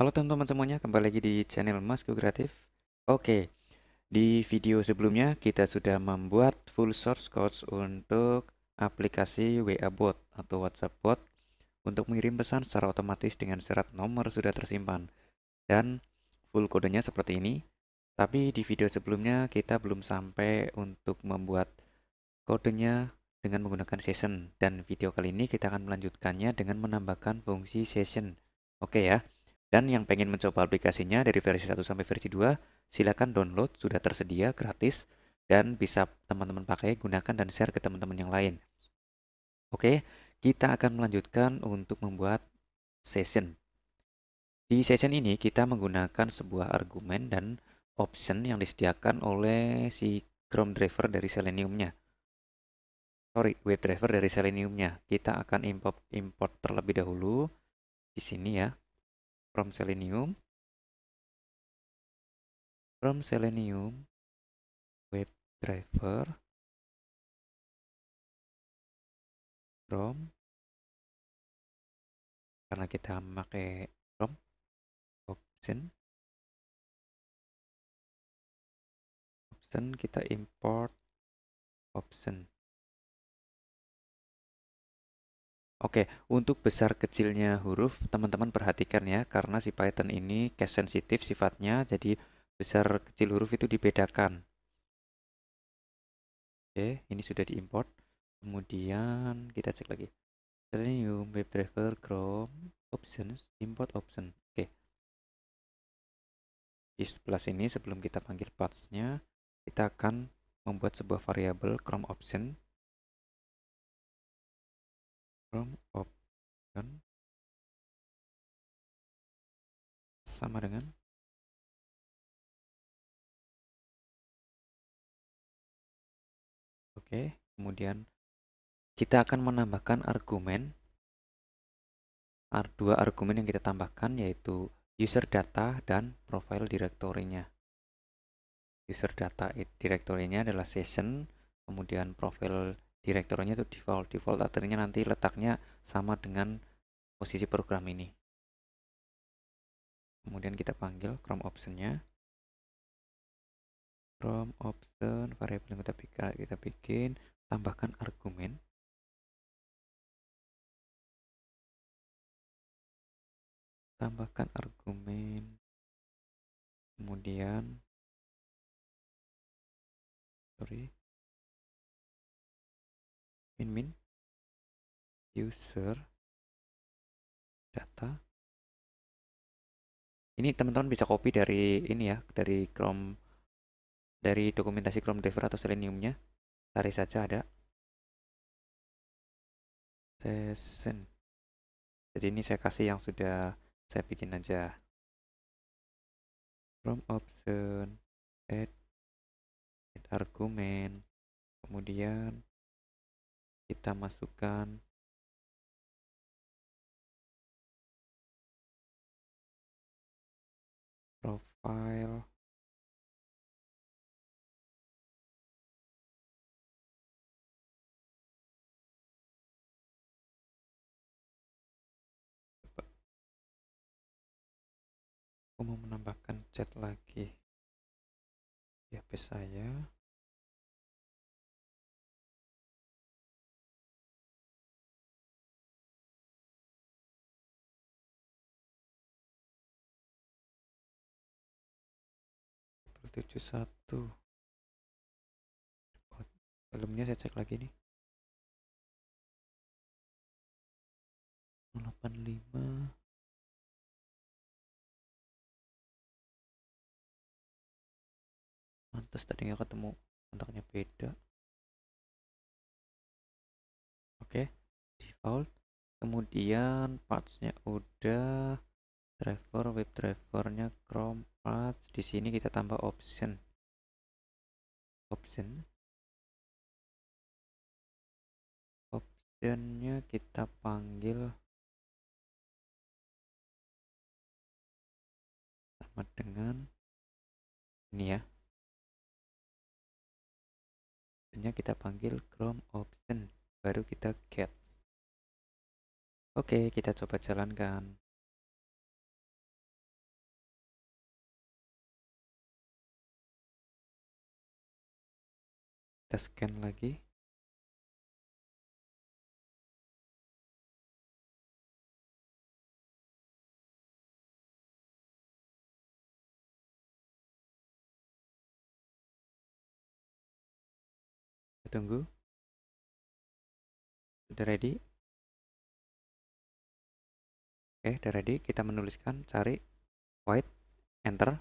Halo teman-teman semuanya, kembali lagi di channel Mas Kreatif. Oke, di video sebelumnya kita sudah membuat full source code untuk aplikasi WA Bot atau WhatsApp Bot untuk mengirim pesan secara otomatis dengan serat nomor sudah tersimpan. Dan full kodenya seperti ini. Tapi di video sebelumnya kita belum sampai untuk membuat kodenya dengan menggunakan session dan video kali ini kita akan melanjutkannya dengan menambahkan fungsi session. Oke ya. Dan yang pengen mencoba aplikasinya dari versi 1 sampai versi 2, silakan download, sudah tersedia gratis dan bisa teman-teman pakai, gunakan dan share ke teman-teman yang lain. Oke, kita akan melanjutkan untuk membuat session. Di session ini kita menggunakan sebuah argumen dan option yang disediakan oleh si Chrome driver dari Seleniumnya. Sorry, Web Driver dari Seleniumnya. Kita akan import, import terlebih dahulu di sini ya from selenium from selenium web driver from karena kita memakai from option option kita import option Oke, untuk besar kecilnya huruf, teman-teman perhatikan ya, karena si Python ini case sensitive sifatnya, jadi besar kecil huruf itu dibedakan. Oke, ini sudah diimport. Kemudian kita cek lagi. Selenium, WebDriver, Chrome, Options, Import Option. Oke. Di sebelah sini sebelum kita panggil parts nya kita akan membuat sebuah variabel Chrome Option from option sama dengan Oke, kemudian kita akan menambahkan argumen dua argumen yang kita tambahkan yaitu user data dan profile direktorinya. User data direktorinya adalah session, kemudian profile Direktornya itu default default artinya nanti letaknya sama dengan posisi program ini kemudian kita panggil chrome optionnya chrome option variabel yang kita bikin, kita bikin tambahkan argumen tambahkan argumen kemudian sorry min min user data ini teman-teman bisa copy dari ini ya dari Chrome dari dokumentasi Chrome driver atau Seleniumnya cari saja ada session jadi ini saya kasih yang sudah saya bikin aja Chrome option add, add argument kemudian kita masukkan profile aku mau menambahkan chat lagi di HP saya 171 filmnya saya cek lagi nih 85 Mantas tadi nggak ketemu kontaknya beda oke default kemudian partsnya udah driver web drivernya chrome di sini kita tambah option option optionnya kita panggil sama dengan ini ya optionnya kita panggil chrome option baru kita get oke kita coba jalankan kita scan lagi kita tunggu sudah ready oke sudah ready kita menuliskan cari white, enter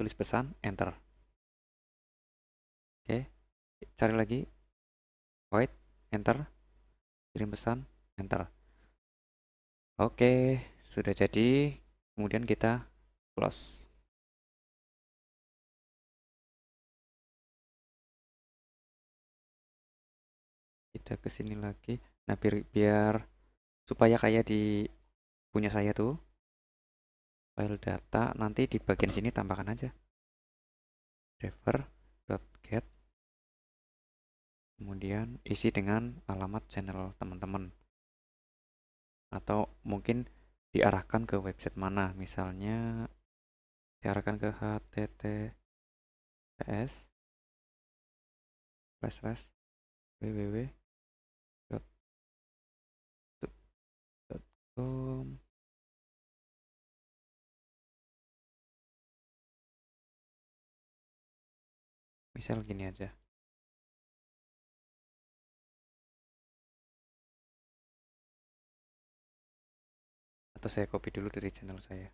tulis pesan enter oke cari lagi white, enter kirim pesan enter oke sudah jadi kemudian kita close kita ke sini lagi nah biar, biar supaya kayak di punya saya tuh file data nanti di bagian sini tambahkan aja driver kemudian isi dengan alamat channel teman-teman atau mungkin diarahkan ke website mana misalnya diarahkan ke https www com misal gini aja atau saya copy dulu dari channel saya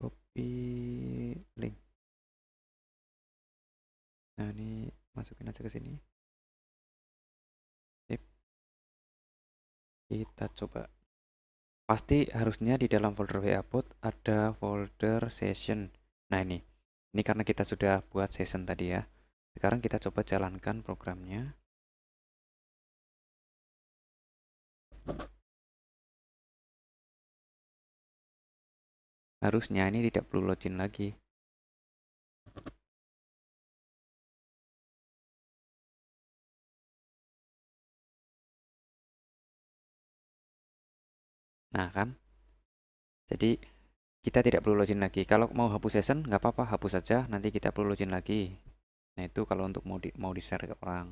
copy link nah ini masukin aja ke sini Sip. kita coba pasti harusnya di dalam folder WA ada folder session nah ini ini karena kita sudah buat session tadi ya sekarang kita coba jalankan programnya harusnya ini tidak perlu login lagi Nah kan, jadi kita tidak perlu login lagi. Kalau mau hapus session nggak apa-apa, hapus saja. Nanti kita perlu login lagi. Nah itu kalau untuk mau di, mau di share ke orang.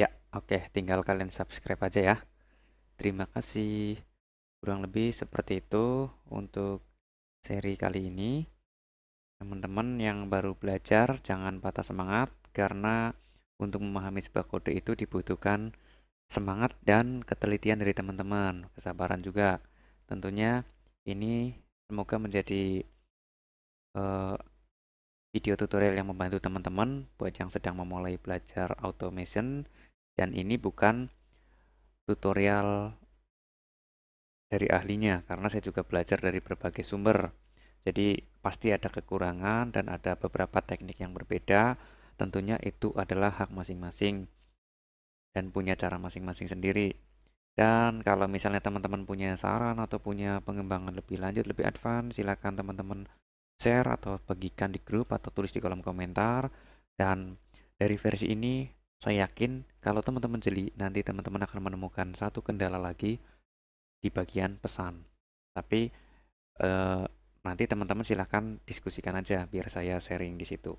Ya, oke, tinggal kalian subscribe aja ya. Terima kasih kurang lebih seperti itu untuk seri kali ini teman-teman yang baru belajar jangan patah semangat karena untuk memahami sebuah kode itu dibutuhkan semangat dan ketelitian dari teman-teman kesabaran juga tentunya ini semoga menjadi uh, video tutorial yang membantu teman-teman buat yang sedang memulai belajar automation dan ini bukan tutorial dari ahlinya karena saya juga belajar dari berbagai sumber. Jadi pasti ada kekurangan dan ada beberapa teknik yang berbeda. Tentunya itu adalah hak masing-masing dan punya cara masing-masing sendiri. Dan kalau misalnya teman-teman punya saran atau punya pengembangan lebih lanjut, lebih advance, silakan teman-teman share atau bagikan di grup atau tulis di kolom komentar. Dan dari versi ini, saya yakin kalau teman-teman jeli, nanti teman-teman akan menemukan satu kendala lagi di bagian pesan. Tapi eh, nanti teman-teman silahkan diskusikan aja biar saya sharing di situ.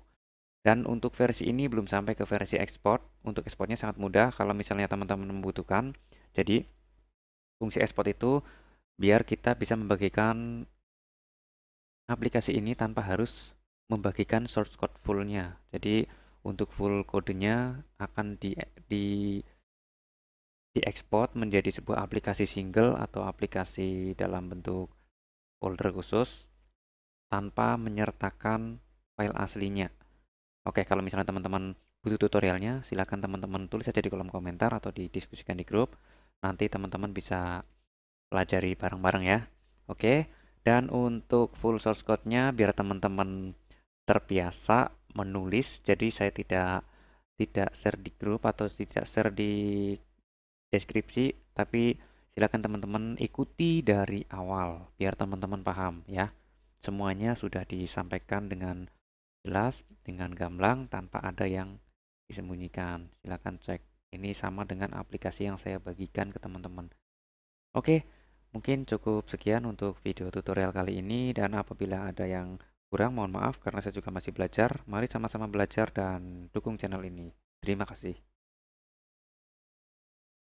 Dan untuk versi ini belum sampai ke versi ekspor. Untuk ekspornya sangat mudah kalau misalnya teman-teman membutuhkan. Jadi fungsi ekspor itu biar kita bisa membagikan aplikasi ini tanpa harus membagikan source code fullnya. Jadi untuk full kodenya akan di, di diekspor menjadi sebuah aplikasi single atau aplikasi dalam bentuk folder khusus tanpa menyertakan file aslinya. Oke, kalau misalnya teman-teman butuh tutorialnya, silakan teman-teman tulis saja di kolom komentar atau didiskusikan di grup. Nanti teman-teman bisa pelajari bareng-bareng ya. Oke, dan untuk full source code-nya biar teman-teman terbiasa menulis, jadi saya tidak tidak share di grup atau tidak share di deskripsi, tapi silakan teman-teman ikuti dari awal biar teman-teman paham ya. Semuanya sudah disampaikan dengan jelas, dengan gamblang, tanpa ada yang disembunyikan. Silakan cek. Ini sama dengan aplikasi yang saya bagikan ke teman-teman. Oke, mungkin cukup sekian untuk video tutorial kali ini dan apabila ada yang kurang mohon maaf karena saya juga masih belajar. Mari sama-sama belajar dan dukung channel ini. Terima kasih.